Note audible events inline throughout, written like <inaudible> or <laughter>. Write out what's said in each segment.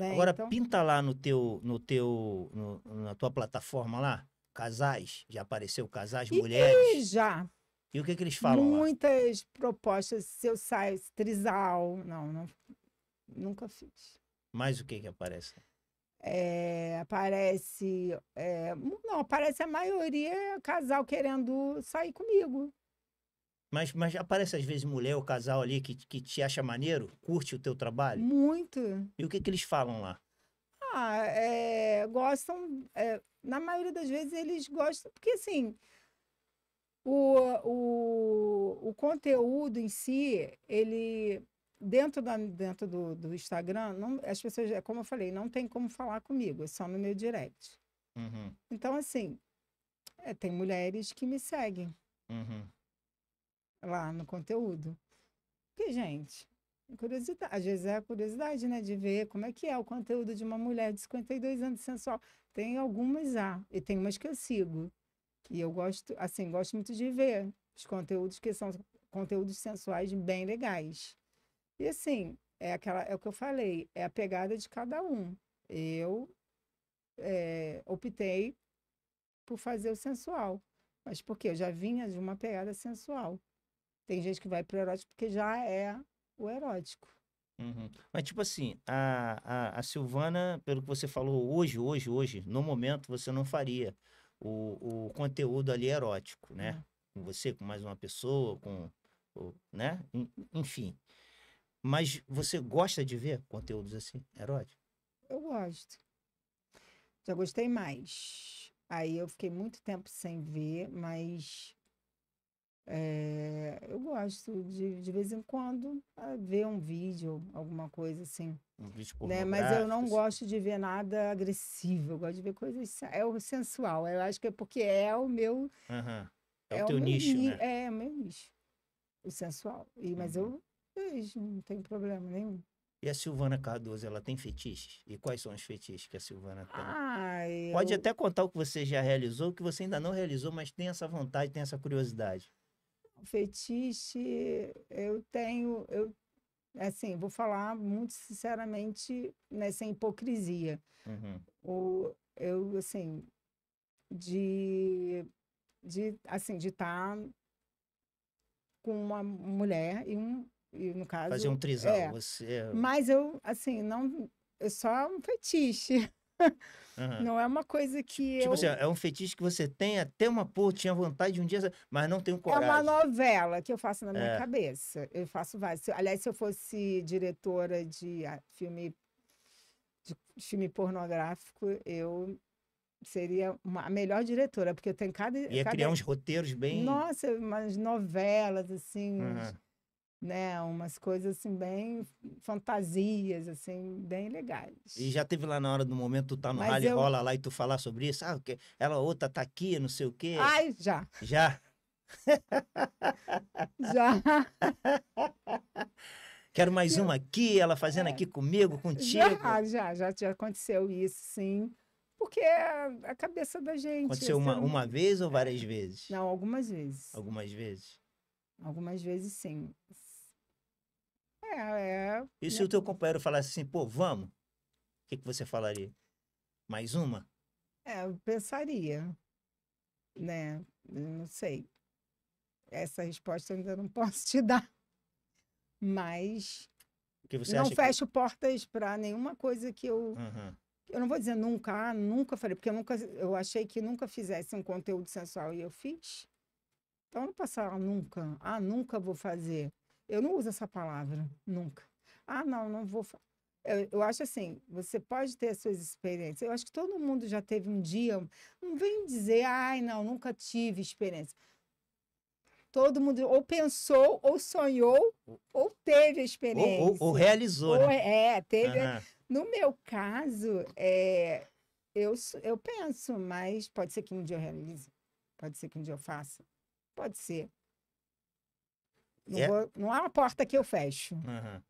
Agora então... pinta lá no teu, no teu, no, na tua plataforma lá, casais. Já apareceu casais, e, mulheres. E já. E o que, que eles falam? Muitas lá? propostas. Se eu saio, trisal. Não, não, nunca fiz. Mas o que que aparece? É, aparece. É, não, aparece a maioria casal querendo sair comigo. Mas, mas aparece às vezes mulher ou casal ali que, que te acha maneiro, curte o teu trabalho? Muito. E o que, que eles falam lá? Ah, é, gostam. É, na maioria das vezes eles gostam, porque assim. O, o, o conteúdo em si, ele dentro, da, dentro do, do Instagram, não, as pessoas, é como eu falei, não tem como falar comigo, é só no meu direct. Uhum. Então, assim, é, tem mulheres que me seguem. Uhum lá no conteúdo. Porque, gente, curiosidade. Às vezes é a curiosidade, né? De ver como é que é o conteúdo de uma mulher de 52 anos sensual. Tem algumas há, e tem umas que eu sigo. E eu gosto, assim, gosto muito de ver os conteúdos que são conteúdos sensuais bem legais. E assim, é aquela, é o que eu falei, é a pegada de cada um. Eu é, optei por fazer o sensual. Mas porque eu já vinha de uma pegada sensual. Tem gente que vai pro erótico porque já é o erótico. Uhum. Mas, tipo assim, a, a, a, Silvana, pelo que você falou hoje, hoje, hoje, no momento, você não faria o, o conteúdo ali erótico, né? Uhum. Com você, com mais uma pessoa, com. né? Enfim. Mas você gosta de ver conteúdos assim, eróticos? Eu gosto. Já gostei mais. Aí eu fiquei muito tempo sem ver, mas é, eu gosto de, de vez em quando ah, ver um vídeo, alguma coisa assim. Um vídeo né? Mas eu não gosto de ver nada agressivo, eu gosto de ver coisas. É o sensual, eu acho que é porque é o meu. Uhum. É, é, o teu nicho, né? É o meu nicho. O sensual. E, mas uhum. eu vejo, não tem problema nenhum. E a Silvana Cardoso, ela tem fetiches? E quais são os fetiches que a Silvana tem? Ah, eu... Pode até contar o que você já realizou, o que você ainda não realizou, mas tem essa vontade, tem essa curiosidade fetiche, eu tenho, eu assim, vou falar muito sinceramente, né, sem hipocrisia. Uhum. Ou eu assim de de assim, de estar tá com uma mulher e um e no caso fazer um trisal, é, você. É Mas eu assim, não, é só um fetiche. Uhum. Não é uma coisa que. Tipo assim, eu... assim, é um fetiche que você tem até uma porra, tinha vontade de um dia, mas não tem um coragem. É uma novela que eu faço na minha é. cabeça. Eu faço várias. Aliás, se eu fosse diretora de ah, filme, de filme pornográfico, eu seria uma, a melhor diretora, porque eu tenho cada. Ia cada... criar uns roteiros bem. Nossa, umas novelas, assim. Uhum né? Umas coisas assim bem fantasias assim, bem legais. E já teve lá na hora do momento tu tá no Mas rally eu... rola lá e tu falar sobre isso, ah, que ela outra tá aqui, não sei o quê. Ai, já. Já. <laughs> já. <laughs> Quero mais uma aqui, ela fazendo é. aqui comigo, contigo. Já, já, já, já aconteceu isso, sim. Porque é a cabeça da gente. Aconteceu assim, uma, é uma vez ou várias vezes? Não, algumas vezes. Algumas vezes? Algumas vezes, sim. É, é, E se o teu companheiro falasse assim, pô, vamos? O que, que você falaria? Mais uma? É, eu pensaria, né? Não sei. Essa resposta eu ainda não <laughs> posso te dar. Mas não fecho que... portas para nenhuma coisa que eu. Uhum. Eu não vou dizer nunca, ah, nunca falei, porque eu nunca eu achei que nunca fizesse um conteúdo sensual e eu fiz. Então eu não passar nunca, ah, nunca vou fazer. Eu não uso essa palavra, nunca. Ah, não, não vou. Eu, eu, acho assim, você pode ter as suas experiências. Eu acho que todo mundo já teve um dia. Não vem dizer, ai, não, nunca tive experiência. Todo mundo ou pensou, ou sonhou, ou teve a experiência. Ou, ou, ou realizou, ou, né? É, é teve. Uhum. No meu caso, é, eu, eu penso, mas pode ser que um dia eu realize, pode ser que um dia eu faça, pode ser. Não, é... Vou, não há é uma porta que eu fecho. Uhum.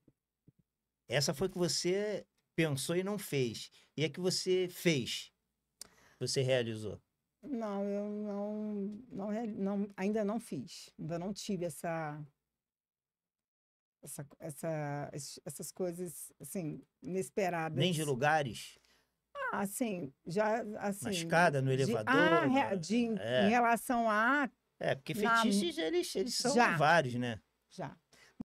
Essa foi que você pensou e não fez. E é que você fez? Você realizou? Não, eu não, não, não, ainda não fiz. Ainda não tive essa, essa, essa, essas coisas assim inesperadas. Nem de lugares. Ah, assim, já assim. Na escada, no elevador. De, ah, de, é. em relação a é, porque fetiches, Na... eles, eles são já. vários, né? Já.